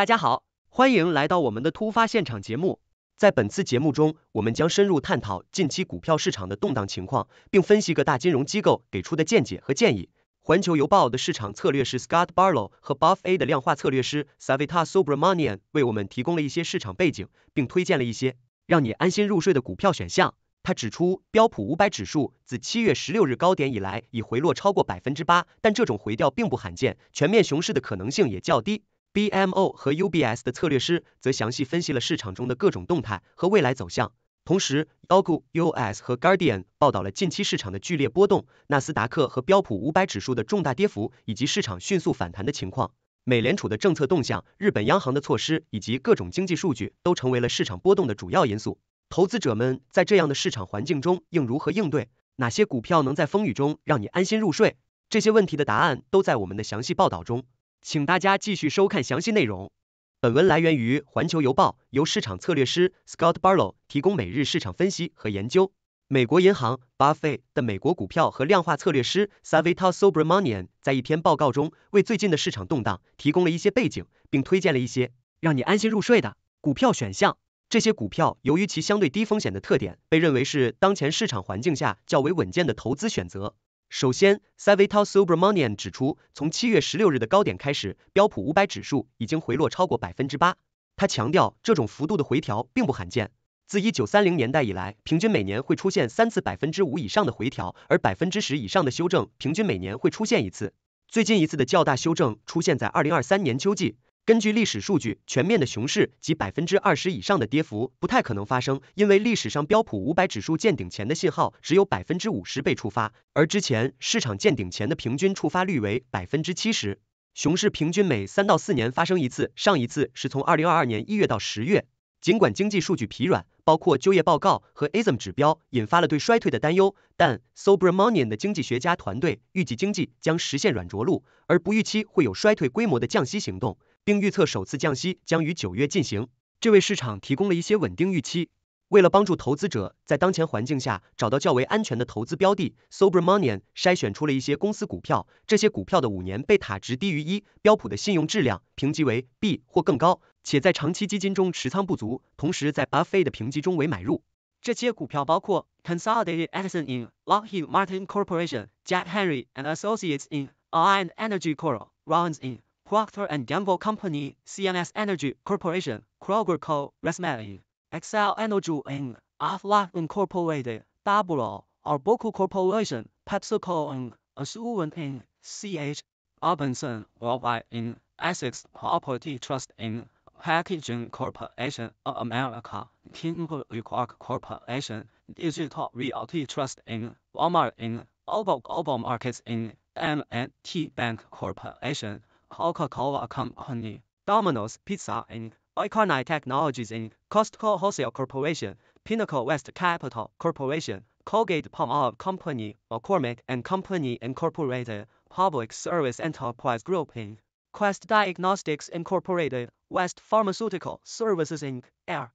大家好，欢迎来到我们的突发现场节目。在本次节目中，我们将深入探讨近期股票市场的动荡情况，并分析各大金融机构给出的见解和建议。《环球邮报》的市场策略师 Scott Barlow 和 Buff a 的量化策略师 Savita Sobramanian 为我们提供了一些市场背景，并推荐了一些让你安心入睡的股票选项。他指出，标普五百指数自七月十六日高点以来已回落超过百分之八，但这种回调并不罕见，全面熊市的可能性也较低。BMO 和 UBS 的策略师则详细分析了市场中的各种动态和未来走向。同时 y a g o o US 和 Guardian 报道了近期市场的剧烈波动，纳斯达克和标普五百指数的重大跌幅，以及市场迅速反弹的情况。美联储的政策动向、日本央行的措施以及各种经济数据都成为了市场波动的主要因素。投资者们在这样的市场环境中应如何应对？哪些股票能在风雨中让你安心入睡？这些问题的答案都在我们的详细报道中。请大家继续收看详细内容。本文来源于《环球邮报》，由市场策略师 Scott Barlow 提供每日市场分析和研究。美国银行 Buffett 的美国股票和量化策略师 s a v i t o s o b r a m a n i a n 在一篇报告中为最近的市场动荡提供了一些背景，并推荐了一些让你安心入睡的股票选项。这些股票由于其相对低风险的特点，被认为是当前市场环境下较为稳健的投资选择。首先，Savita Subramanian 指出，从七月十六日的高点开始，标普五百指数已经回落超过百分之八。他强调，这种幅度的回调并不罕见。自一九三零年代以来，平均每年会出现三次百分之五以上的回调，而百分之十以上的修正平均每年会出现一次。最近一次的较大修正出现在二零二三年秋季。根据历史数据，全面的熊市及百分之二十以上的跌幅不太可能发生，因为历史上标普五百指数见顶前的信号只有百分之五十被触发，而之前市场见顶前的平均触发率为百分之七十。熊市平均每三到四年发生一次，上一次是从二零二二年一月到十月。尽管经济数据疲软，包括就业报告和 a s m 指标，引发了对衰退的担忧，但 s o b r a m a n i a n 的经济学家团队预计经济将实现软着陆，而不预期会有衰退规模的降息行动。并预测首次降息将于九月进行，这为市场提供了一些稳定预期。为了帮助投资者在当前环境下找到较为安全的投资标的，Sobermanian 筛选出了一些公司股票。这些股票的五年贝塔值低于一，标普的信用质量评级为 B 或更高，且在长期基金中持仓不足，同时在 Buffett 的评级中为买入。这些股票包括 Consolidated Edison in Lockheed Martin Corporation、Jack Henry and Associates in Allied Energy Corp、Rhone in。Procter & Gamble Company, CNS Energy Corporation, Kroger Co., Resmed, Excel Energy Inc., Aflac Incorporated, Dabro, Arbuckle Corporation, PepsiCo Inc., Asuven Inc., CH, Robinson Worldwide Inc., Essex Property Trust Inc., Packaging Corporation of America, King Quark Corporation, Digital Realty Trust Inc., Walmart Inc., Obo Global Markets Inc., M&T Bank Corporation, Coca-Cola Company, Domino's Pizza Inc., Iconi Technologies Inc., Costco Wholesale Corporation, Pinnacle West Capital Corporation, Colgate-Palmolive Company, McCormick & Company Incorporated, Public Service Enterprise Group Inc., Quest Diagnostics Incorporated, West Pharmaceutical Services Inc., Air.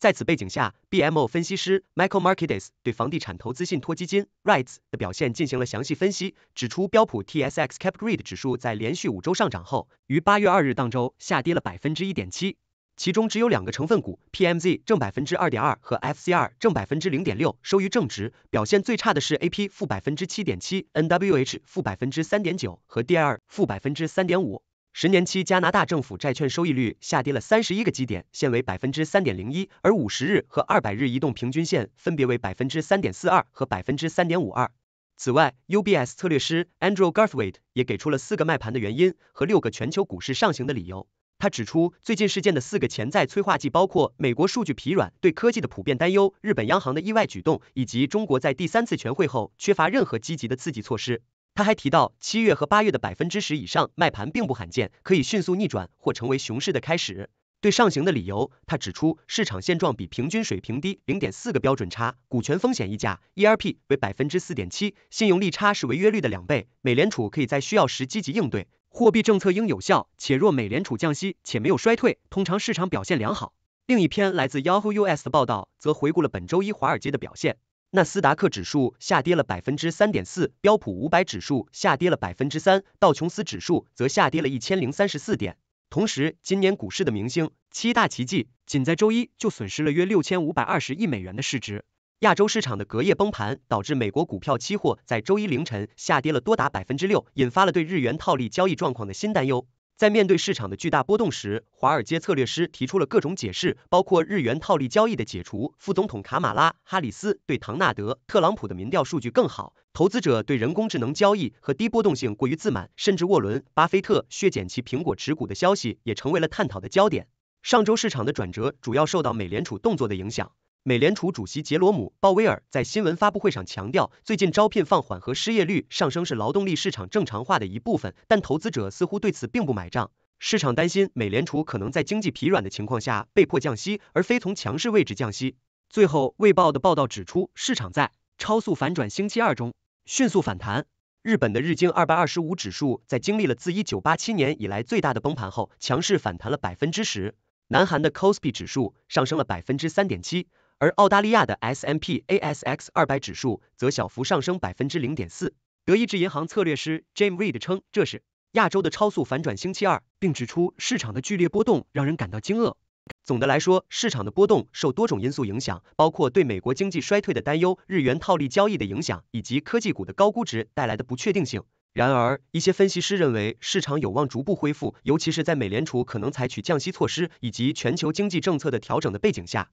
在此背景下，BMO 分析师 Michael Markides 对房地产投资信托基金 REITs 的表现进行了详细分析，指出标普 TSX Cap r a d e 指数在连续五周上涨后，于八月二日当周下跌了百分之一点七。其中只有两个成分股 PMZ 正百分之二点二和 FCR 正百分之零点六收于正值。表现最差的是 AP 负百分之七点七，NWH 负百分之三点九和 d r 负百分之三点五。十年期加拿大政府债券收益率下跌了三十一个基点，现为百分之三点零一，而五十日和二百日移动平均线分别为百分之三点四二和百分之三点五二。此外，UBS 策略师 Andrew Garthwaite 也给出了四个卖盘的原因和六个全球股市上行的理由。他指出，最近事件的四个潜在催化剂包括美国数据疲软、对科技的普遍担忧、日本央行的意外举动以及中国在第三次全会后缺乏任何积极的刺激措施。他还提到，七月和八月的百分之十以上卖盘并不罕见，可以迅速逆转或成为熊市的开始。对上行的理由，他指出市场现状比平均水平低零点四个标准差，股权风险溢价 （ERP） 为百分之四点七，信用利差是违约率的两倍。美联储可以在需要时积极应对，货币政策应有效。且若美联储降息且没有衰退，通常市场表现良好。另一篇来自 Yahoo US 的报道则回顾了本周一华尔街的表现。纳斯达克指数下跌了百分之三点四，标普五百指数下跌了百分之三，道琼斯指数则下跌了一千零三十四点。同时，今年股市的明星七大奇迹，仅在周一就损失了约六千五百二十亿美元的市值。亚洲市场的隔夜崩盘导致美国股票期货在周一凌晨下跌了多达百分之六，引发了对日元套利交易状况的新担忧。在面对市场的巨大波动时，华尔街策略师提出了各种解释，包括日元套利交易的解除、副总统卡马拉·哈里斯对唐纳德·特朗普的民调数据更好、投资者对人工智能交易和低波动性过于自满，甚至沃伦·巴菲特削减其苹果持股的消息也成为了探讨的焦点。上周市场的转折主要受到美联储动作的影响。美联储主席杰罗姆·鲍威尔在新闻发布会上强调，最近招聘放缓和失业率上升是劳动力市场正常化的一部分，但投资者似乎对此并不买账。市场担心美联储可能在经济疲软的情况下被迫降息，而非从强势位置降息。最后，卫报的报道指出，市场在超速反转星期二中迅速反弹。日本的日经二百二十五指数在经历了自一九八七年以来最大的崩盘后，强势反弹了百分之十。南韩的 c o s p i 指数上升了百分之三点七。而澳大利亚的 S M P A S X 二百指数则小幅上升百分之零点四。德意志银行策略师 James Reed 称，这是亚洲的超速反转星期二，并指出市场的剧烈波动让人感到惊愕。总的来说，市场的波动受多种因素影响，包括对美国经济衰退的担忧、日元套利交易的影响，以及科技股的高估值带来的不确定性。然而，一些分析师认为市场有望逐步恢复，尤其是在美联储可能采取降息措施以及全球经济政策的调整的背景下。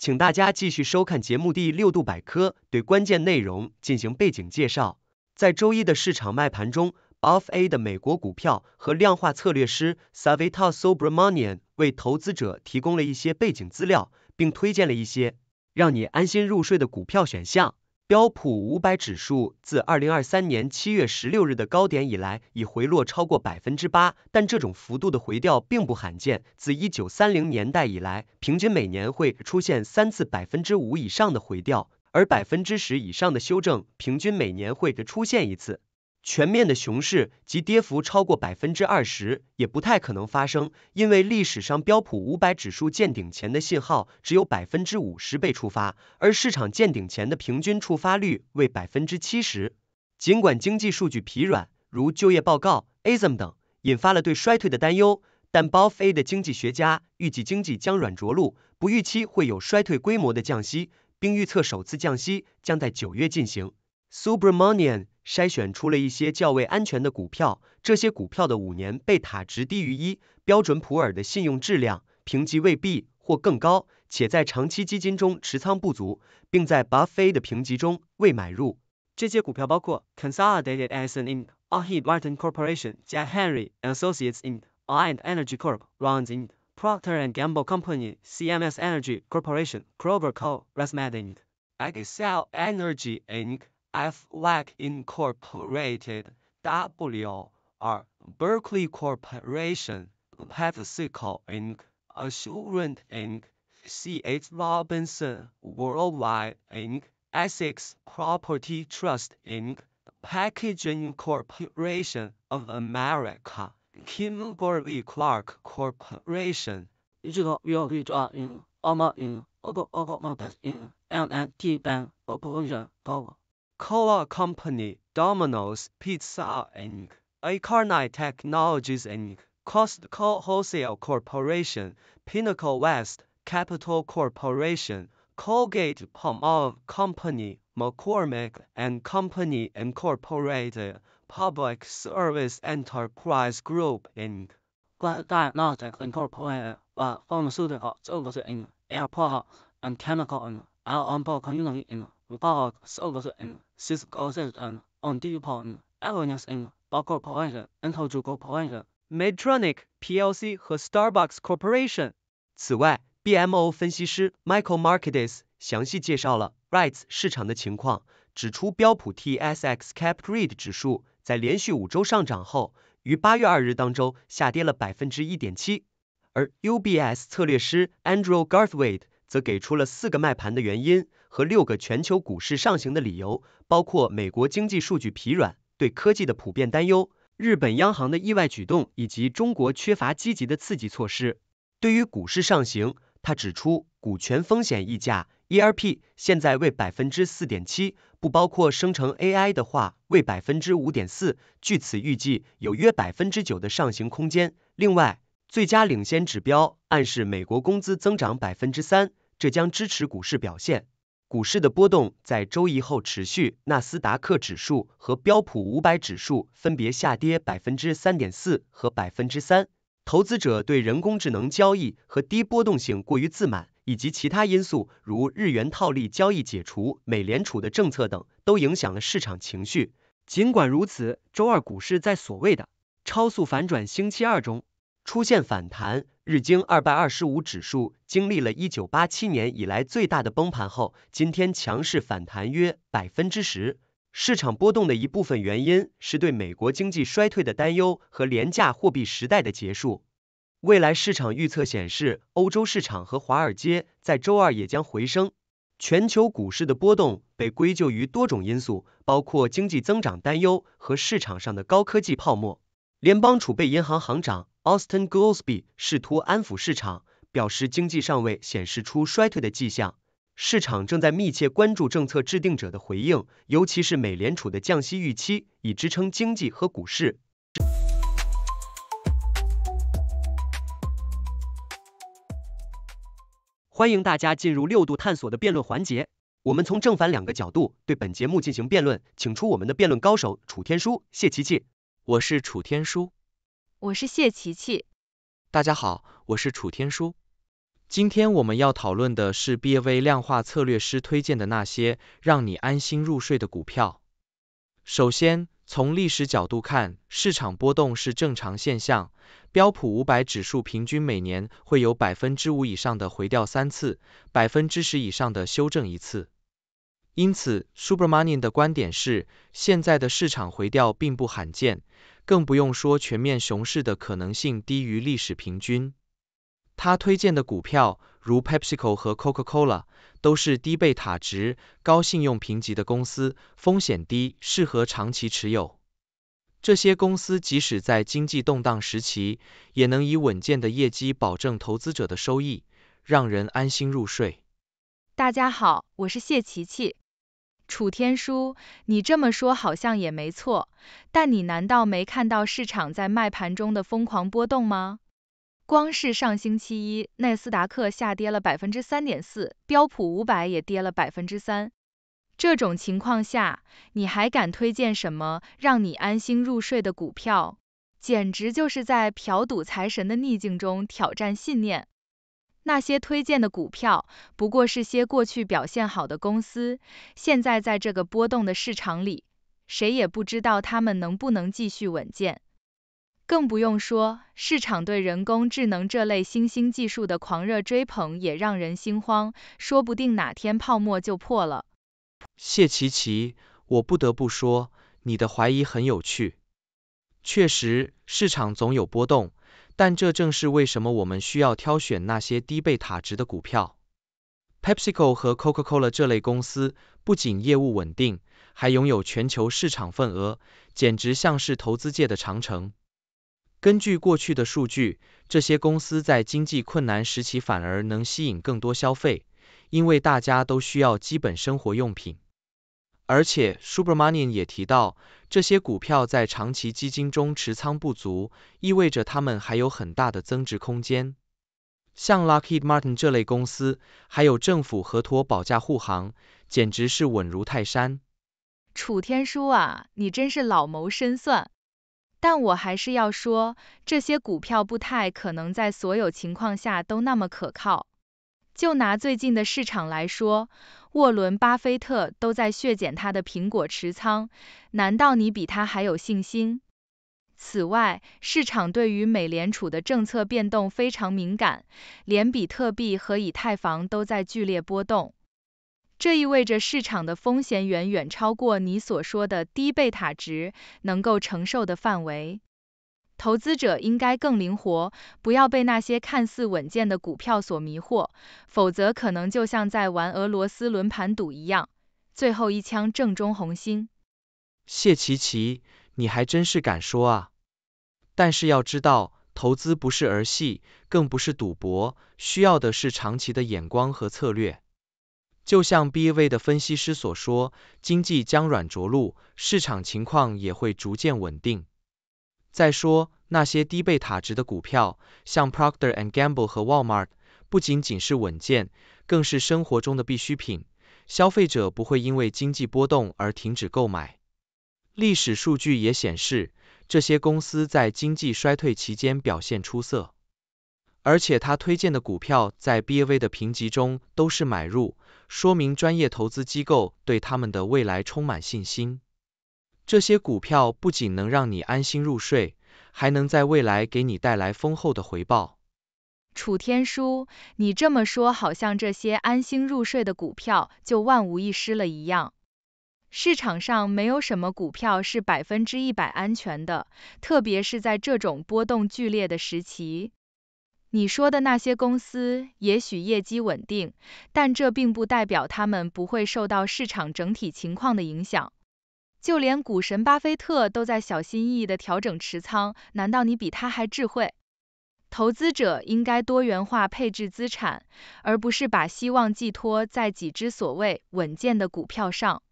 请大家继续收看节目第六度百科，对关键内容进行背景介绍。在周一的市场卖盘中，Off A 的美国股票和量化策略师 Savita s o b r a m a n i a n 为投资者提供了一些背景资料，并推荐了一些让你安心入睡的股票选项。标普五百指数自二零二三年七月十六日的高点以来，已回落超过百分之八。但这种幅度的回调并不罕见，自一九三零年代以来，平均每年会出现三次百分之五以上的回调，而百分之十以上的修正，平均每年会出现一次。全面的熊市及跌幅超过百分之二十也不太可能发生，因为历史上标普五百指数见顶前的信号只有百分之五十被触发，而市场见顶前的平均触发率为百分之七十。尽管经济数据疲软，如就业报告、a s m 等，引发了对衰退的担忧，但 BofA 的经济学家预计经济将软着陆，不预期会有衰退规模的降息，并预测首次降息将在九月进行。Supermonian。筛选出了一些较为安全的股票，这些股票的五年贝塔值低于一，标准普尔的信用质量评级未必或更高，且在长期基金中持仓不足，并在巴菲 t 的评级中未买入。这些股票包括：Consolidated Edison Inc.、A. h e i t r t i n Corporation、J. Henry Associates Inc.、E. I. Energy Corp.、r o u n s Inc.、Procter Gamble Company、CMS Energy Corporation、Cloverco、r a s m a d i n n Excel Energy Inc. Aflac Incorporated, W, R, Berkeley Corporation, PepsiCo Inc., Assurance Inc., C.H. Robinson Worldwide Inc., Essex Property Trust Inc., Packaging Corporation of America, Kimberly Clark Corporation, Digital Realtor Inc., AMA Inc., Ogo Ogo Motors Inc., and t Bank Cola Company, Domino's Pizza Inc., Acarnate Technologies Inc., Costco Wholesale Corporation, Pinnacle West, Capital Corporation, Colgate Palmolive Company, McCormick and Company Incorporated, Public Service Enterprise Group Inc., Grand Diagnostics Incorporated, Pharmaceutical Services Inc., Airport and Chemical Inc., Community Inc. 包括苏格兰、Cisco Systems、On-Demand p、a l e n i s 包括 p o w e r s o n a n d e o 中国 g o p o i s o n Medtronic、PLC 和 Starbucks Corporation。此外，BMO 分析师 Michael m a r k e t e s 详细介绍了 Rights 市场的情况，指出标普 TSX Cap r e a d 指数在连续五周上涨后，于八月二日当周下跌了百分之一点七。而 UBS 策略师 Andrew Garthwaite。则给出了四个卖盘的原因和六个全球股市上行的理由，包括美国经济数据疲软、对科技的普遍担忧、日本央行的意外举动以及中国缺乏积极的刺激措施。对于股市上行，他指出，股权风险溢价 （ERP） 现在为百分之四点七，不包括生成 AI 的话为百分之五点四。据此预计有约百分之九的上行空间。另外，最佳领先指标暗示美国工资增长百分之三。这将支持股市表现。股市的波动在周一后持续，纳斯达克指数和标普五百指数分别下跌百分之三点四和百分之三。投资者对人工智能交易和低波动性过于自满，以及其他因素如日元套利交易解除、美联储的政策等，都影响了市场情绪。尽管如此，周二股市在所谓的“超速反转星期二”中。出现反弹，日经二百二十五指数经历了一九八七年以来最大的崩盘后，今天强势反弹约百分之十。市场波动的一部分原因是对美国经济衰退的担忧和廉价货币时代的结束。未来市场预测显示，欧洲市场和华尔街在周二也将回升。全球股市的波动被归咎于多种因素，包括经济增长担忧和市场上的高科技泡沫。联邦储备银行行长。Austin g o o s b y 试图安抚市场，表示经济尚未显示出衰退的迹象。市场正在密切关注政策制定者的回应，尤其是美联储的降息预期，以支撑经济和股市。欢迎大家进入六度探索的辩论环节，我们从正反两个角度对本节目进行辩论，请出我们的辩论高手楚天舒、谢琪琪。我是楚天舒。我是谢琪琪，大家好，我是楚天舒。今天我们要讨论的是 B A V 量化策略师推荐的那些让你安心入睡的股票。首先，从历史角度看，市场波动是正常现象。标普五百指数平均每年会有百分之五以上的回调三次，百分之十以上的修正一次。因此，Super Money 的观点是，现在的市场回调并不罕见。更不用说全面熊市的可能性低于历史平均。他推荐的股票，如 PepsiCo 和 Coca-Cola，都是低贝塔值、高信用评级的公司，风险低，适合长期持有。这些公司即使在经济动荡时期，也能以稳健的业绩保证投资者的收益，让人安心入睡。大家好，我是谢琪琪。楚天舒，你这么说好像也没错，但你难道没看到市场在卖盘中的疯狂波动吗？光是上星期一，纳斯达克下跌了百分之三点四，标普五百也跌了百分之三。这种情况下，你还敢推荐什么让你安心入睡的股票？简直就是在嫖赌财神的逆境中挑战信念！那些推荐的股票不过是些过去表现好的公司，现在在这个波动的市场里，谁也不知道它们能不能继续稳健。更不用说，市场对人工智能这类新兴技术的狂热追捧也让人心慌，说不定哪天泡沫就破了。谢琪琪，我不得不说，你的怀疑很有趣。确实，市场总有波动。但这正是为什么我们需要挑选那些低贝塔值的股票。PepsiCo 和 Coca-Cola 这类公司不仅业务稳定，还拥有全球市场份额，简直像是投资界的长城。根据过去的数据，这些公司在经济困难时期反而能吸引更多消费，因为大家都需要基本生活用品。而且，Supermanian 也提到，这些股票在长期基金中持仓不足，意味着它们还有很大的增值空间。像 Lockheed Martin 这类公司，还有政府和托保驾护航，简直是稳如泰山。楚天舒啊，你真是老谋深算。但我还是要说，这些股票不太可能在所有情况下都那么可靠。就拿最近的市场来说。沃伦·巴菲特都在削减他的苹果持仓，难道你比他还有信心？此外，市场对于美联储的政策变动非常敏感，连比特币和以太坊都在剧烈波动。这意味着市场的风险远远超过你所说的低贝塔值能够承受的范围。投资者应该更灵活，不要被那些看似稳健的股票所迷惑，否则可能就像在玩俄罗斯轮盘赌一样，最后一枪正中红心。谢琪琪，你还真是敢说啊！但是要知道，投资不是儿戏，更不是赌博，需要的是长期的眼光和策略。就像 Bav 的分析师所说，经济将软着陆，市场情况也会逐渐稳定。再说，那些低贝塔值的股票，像 Procter Gamble 和 Walmart，不仅仅是稳健，更是生活中的必需品。消费者不会因为经济波动而停止购买。历史数据也显示，这些公司在经济衰退期间表现出色。而且他推荐的股票在 BAV 的评级中都是买入，说明专业投资机构对他们的未来充满信心。这些股票不仅能让你安心入睡，还能在未来给你带来丰厚的回报。楚天舒，你这么说好像这些安心入睡的股票就万无一失了一样。市场上没有什么股票是百分之一百安全的，特别是在这种波动剧烈的时期。你说的那些公司也许业绩稳定，但这并不代表他们不会受到市场整体情况的影响。就连股神巴菲特都在小心翼翼地调整持仓，难道你比他还智慧？投资者应该多元化配置资产，而不是把希望寄托在几只所谓稳健的股票上。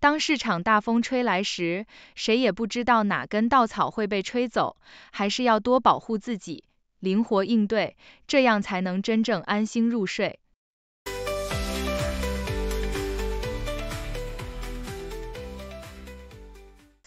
当市场大风吹来时，谁也不知道哪根稻草会被吹走，还是要多保护自己，灵活应对，这样才能真正安心入睡。